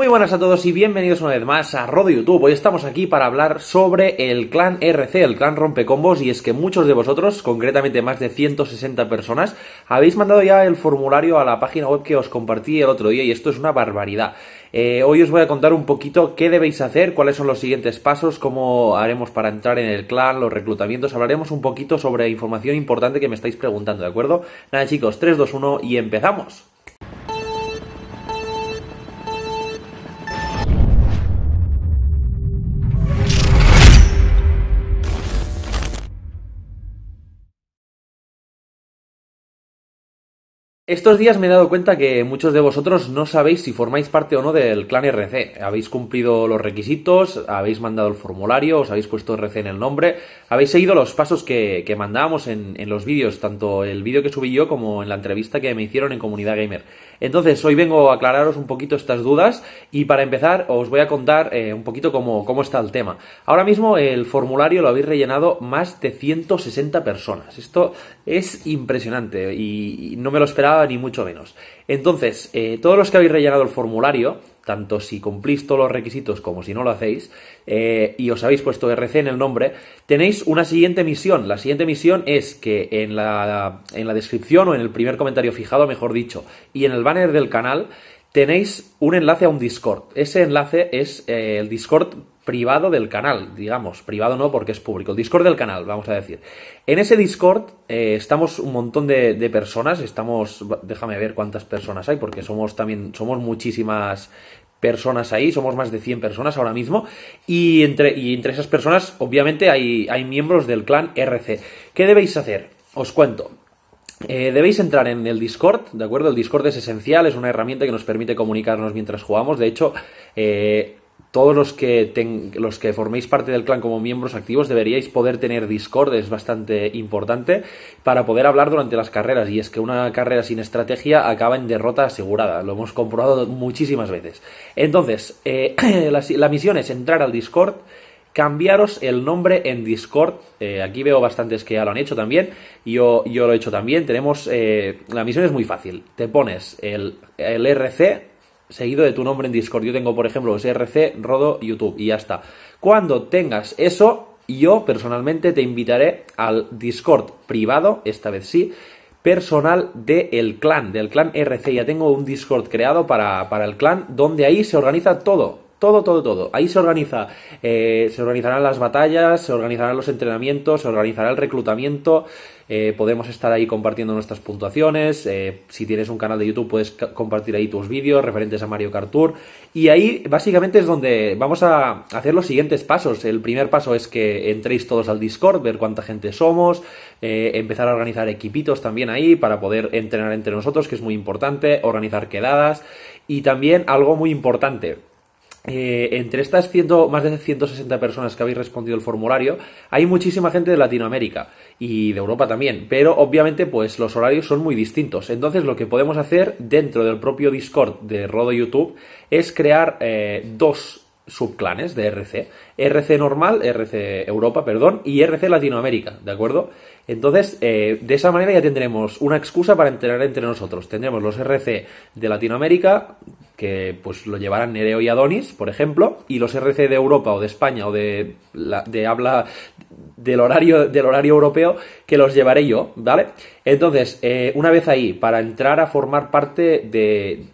Muy buenas a todos y bienvenidos una vez más a Rodo YouTube. Hoy estamos aquí para hablar sobre el clan RC, el clan Rompecombos, y es que muchos de vosotros, concretamente más de 160 personas, habéis mandado ya el formulario a la página web que os compartí el otro día y esto es una barbaridad. Eh, hoy os voy a contar un poquito qué debéis hacer, cuáles son los siguientes pasos, cómo haremos para entrar en el clan, los reclutamientos, hablaremos un poquito sobre información importante que me estáis preguntando, ¿de acuerdo? Nada chicos, 3, 2, 1 y empezamos. Estos días me he dado cuenta que muchos de vosotros no sabéis si formáis parte o no del clan RC. Habéis cumplido los requisitos, habéis mandado el formulario, os habéis puesto RC en el nombre, habéis seguido los pasos que, mandábamos en, en los vídeos, tanto el vídeo que subí yo como en la entrevista que me hicieron en Comunidad Gamer. Entonces, hoy vengo a aclararos un poquito estas dudas y para empezar os voy a contar eh, un poquito cómo, está el tema. Ahora mismo el formulario lo habéis rellenado más de 160 personas. Esto es impresionante y no me lo esperaba ni mucho menos. Entonces, eh, todos los que habéis rellenado el formulario, tanto si cumplís todos los requisitos como si no lo hacéis, eh, y os habéis puesto RC en el nombre, tenéis una siguiente misión. La siguiente misión es que en la, en la descripción o en el primer comentario fijado, mejor dicho, y en el banner del canal, tenéis un enlace a un Discord. Ese enlace es eh, el Discord privado del canal, digamos, privado no porque es público, el Discord del canal, vamos a decir. En ese Discord eh, estamos un montón de, personas, estamos, déjame ver cuántas personas hay, porque somos también, somos muchísimas personas ahí, somos más de 100 personas ahora mismo, y entre, y entre esas personas obviamente hay, hay miembros del clan RC. ¿Qué debéis hacer? Os cuento. Eh, debéis entrar en el Discord, ¿de acuerdo? El Discord es esencial, es una herramienta que nos permite comunicarnos mientras jugamos. De hecho, eh, todos los que, los que forméis parte del clan como miembros activos deberíais poder tener Discord, es bastante importante, para poder hablar durante las carreras. Y es que una carrera sin estrategia acaba en derrota asegurada, lo hemos comprobado muchísimas veces. Entonces, eh, la, misión es entrar al Discord. Cambiaros el nombre en Discord. Eh, aquí veo bastantes que ya lo han hecho también. Yo, yo lo he hecho también. Tenemos. Eh, la misión es muy fácil. Te pones el, el RC, seguido de tu nombre en Discord. Yo tengo, por ejemplo, SRC, Rodo, YouTube y ya está. Cuando tengas eso, yo personalmente te invitaré al Discord privado, esta vez sí, personal del el clan, del clan RC. Ya tengo un Discord creado para, para el clan, donde ahí se organiza todo todo, todo, todo. Ahí se organiza, eh, se organizarán las batallas, se organizarán los entrenamientos, se organizará el reclutamiento. Eh, podemos estar ahí compartiendo nuestras puntuaciones. Eh, si tienes un canal de YouTube, puedes compartir ahí tus vídeos referentes a Mario Kart Tour. Y ahí básicamente es donde vamos a hacer los siguientes pasos. El primer paso es que entréis todos al Discord, ver cuánta gente somos, empezar a organizar equipitos también ahí para poder entrenar entre nosotros, que es muy importante, organizar quedadas y también algo muy importante eh, entre estas más de 160 personas que habéis respondido el formulario, hay muchísima gente de Latinoamérica y de Europa también, pero obviamente pues los horarios son muy distintos. Entonces lo que podemos hacer dentro del propio Discord de Rodo YouTube es crear eh, dos subclanes de RC. RC normal, RC Europa, perdón, y RC Latinoamérica, ¿de acuerdo? Entonces, eh, de esa manera ya tendremos una excusa para entrenar entre nosotros. Tendremos los RC de Latinoamérica, que pues lo llevarán Nereo y Adonis, por ejemplo, y los RC de Europa o de España o de, de habla del horario, del horario europeo, que los llevaré yo, ¿vale? Entonces, eh, una vez ahí, para entrar a formar parte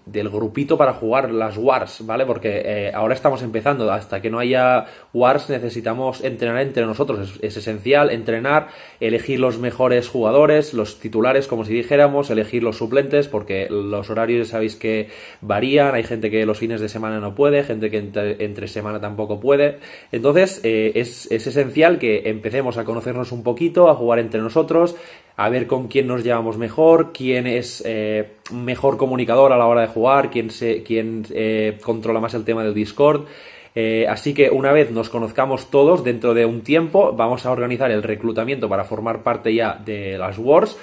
del grupito para jugar las Wars, ¿vale? Porque eh, ahora estamos empezando, hasta que no haya Wars necesitamos entrenar entre nosotros, es, es esencial entrenar, elegir los mejores jugadores, los titulares, como si dijéramos, elegir los suplentes, porque los horarios ya sabéis que varían, hay gente que los fines de semana no puede, gente que entre, semana tampoco puede. Entonces eh, es, esencial que empecemos a conocernos un poquito, a jugar entre nosotros, a ver con quién nos llevamos mejor, quién es eh, mejor comunicador a la hora de jugar, quién, se, quién eh, controla más el tema del Discord. así que una vez nos conozcamos todos, dentro de un tiempo vamos a organizar el reclutamiento para formar parte ya de las Wars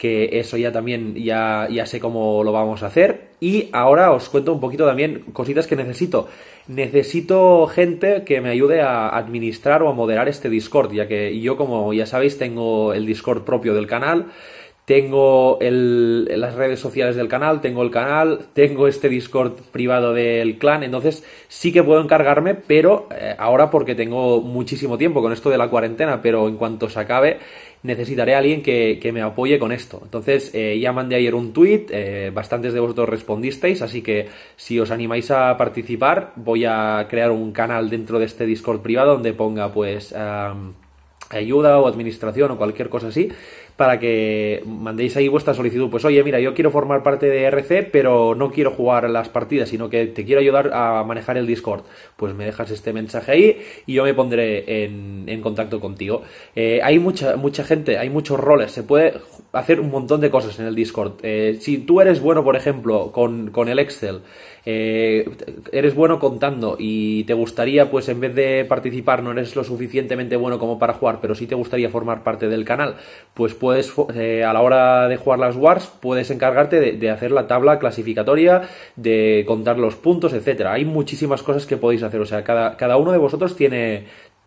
que eso ya también ya, ya sé cómo lo vamos a hacer. Y ahora os cuento un poquito también cositas que necesito. Necesito gente que me ayude a administrar o a moderar este Discord, ya que yo como ya sabéis tengo el Discord propio del canal tengo las redes sociales del canal, tengo el canal, tengo este Discord privado del clan, entonces sí que puedo encargarme, pero eh, ahora porque tengo muchísimo tiempo con esto de la cuarentena, pero en cuanto se acabe necesitaré a alguien que, me apoye con esto. Entonces eh, ya mandé ayer un tweet, eh, bastantes de vosotros respondisteis, así que si os animáis a participar voy a crear un canal dentro de este Discord privado donde ponga pues... ayuda o administración o cualquier cosa así para que mandéis ahí vuestra solicitud. Pues oye, mira, yo quiero formar parte de RC, pero no quiero jugar las partidas, sino que te quiero ayudar a manejar el Discord. Pues me dejas este mensaje ahí y yo me pondré en, contacto contigo. Eh, hay mucha, mucha gente, hay muchos roles, se puede hacer un montón de cosas en el Discord. Eh, si tú eres bueno, por ejemplo, con, el Excel, eh, eres bueno contando y te gustaría, pues en vez de participar, no eres lo suficientemente bueno como para jugar, pero sí te gustaría formar parte del canal, pues puedes eh, a la hora de jugar las Wars, puedes encargarte de, hacer la tabla clasificatoria, de contar los puntos, etcétera. Hay muchísimas cosas que podéis hacer. O sea, cada, cada uno de vosotros tiene,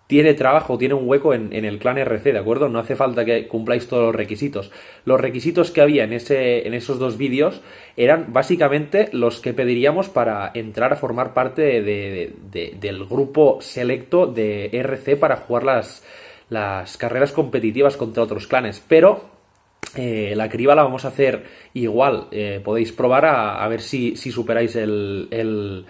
tiene trabajo, tiene un hueco en, el clan RC, ¿de acuerdo? No hace falta que cumpláis todos los requisitos. Los requisitos que había en, ese, en esos dos vídeos eran básicamente los que pediríamos para entrar a formar parte del grupo selecto de RC para jugar las, las carreras competitivas contra otros clanes, pero eh, la criba la vamos a hacer igual, eh, podéis probar a, ver si, superáis el, el,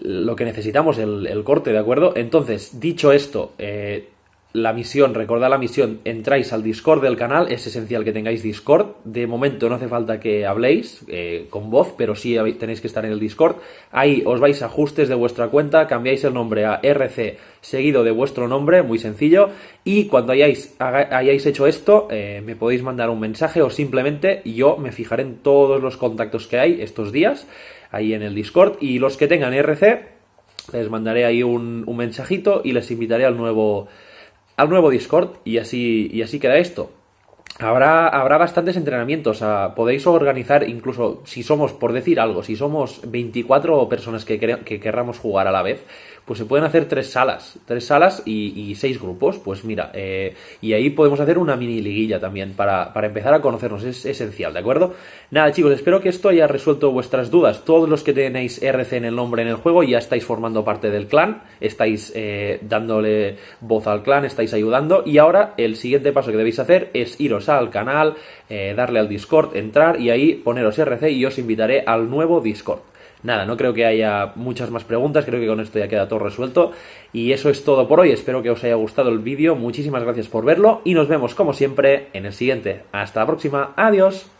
lo que necesitamos, el, corte, ¿de acuerdo? Entonces, dicho esto, eh, la misión, recordad la misión, entráis al Discord del canal, es esencial que tengáis Discord, de momento no hace falta que habléis eh, con voz, pero sí tenéis que estar en el Discord, ahí os vais a ajustes de vuestra cuenta, cambiáis el nombre a RC seguido de vuestro nombre, muy sencillo, y cuando hayáis, hayáis hecho esto, eh, me podéis mandar un mensaje o simplemente yo me fijaré en todos los contactos que hay estos días, ahí en el Discord, y los que tengan RC, les mandaré ahí un mensajito y les invitaré al nuevo al nuevo Discord y así, y así queda esto. Habrá, habrá bastantes entrenamientos. podéis organizar, incluso si somos, por decir algo, si somos 24 personas que, que querramos jugar a la vez, pues se pueden hacer tres salas, tres salas y, seis grupos, pues mira, eh, y ahí podemos hacer una mini liguilla también para, para empezar a conocernos, es esencial, ¿de acuerdo? Nada chicos, espero que esto haya resuelto vuestras dudas, todos los que tenéis RC en el nombre en el juego ya estáis formando parte del clan, estáis eh, dándole voz al clan, estáis ayudando y ahora el siguiente paso que debéis hacer es iros al canal, eh, darle al Discord, entrar y ahí poneros RC y os invitaré al nuevo Discord nada, no creo que haya muchas más preguntas, creo que con esto ya queda todo resuelto. Y eso es todo por hoy, espero que os haya gustado el vídeo, muchísimas gracias por verlo y nos vemos como siempre en el siguiente. Hasta la próxima, adiós.